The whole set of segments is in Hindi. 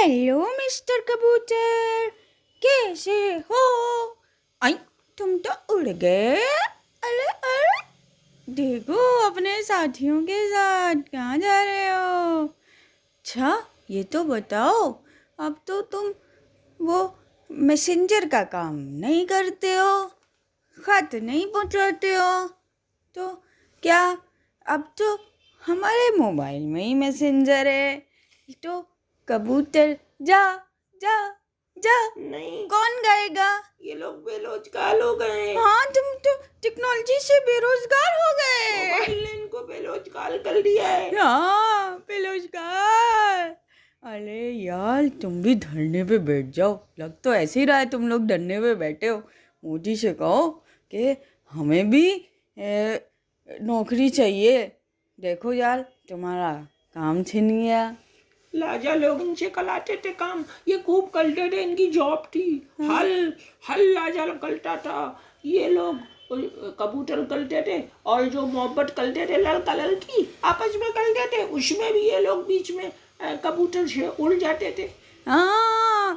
हेलो मिस्टर कबूतर कैसे हो आई तुम तो उड़ गए अरे अरे देखो अपने साथियों के साथ कहाँ जा रहे हो अच्छा ये तो बताओ अब तो तुम वो मैसेंजर का काम नहीं करते हो ख़त नहीं पहुँचाते हो तो क्या अब तो हमारे मोबाइल में ही मैसेंजर है तो कबूतर जा जा जा नहीं कौन गाएगा ये लोग बेरोजगार हो गए हाँ तुम तो टेक्नोलॉजी से बेरोजगार हो गए इनको बेरोजगार कर दिया है हाँ बेरोजगार अरे यार तुम भी धरने पे बैठ जाओ लग तो ऐसे ही रहा है तुम लोग धरने पे बैठे हो मोदी से कहो कि हमें भी ए, नौकरी चाहिए देखो यार तुम्हारा काम छिन गया लाजा लोग इनसे कलाते थे काम ये खूब कलते थे इनकी जॉब थी हल हल लाजा कलता था ये लोग कबूतर कलते थे और जो मोहब्बत कलते थे ललका लड़की आपस में कलते थे उसमें भी ये लोग बीच में कबूतर से उड़ जाते थे हाँ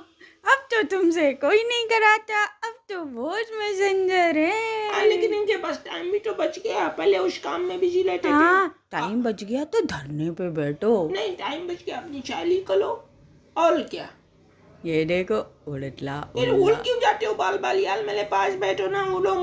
अब तो तुमसे कोई नहीं कराता अब तो बहुत मैसेंजर है लेकिन इनके पास टाइम भी तो बच गया पहले उस काम में बिजी रहते हाँ टाइम बच गया तो धरने पे बैठो नहीं टाइम बच गया अपनी चाली लो और क्या ये देखो उड़ला उड़ क्यों जाते हो बाल बाल यार मेरे पास बैठो ना उड़ो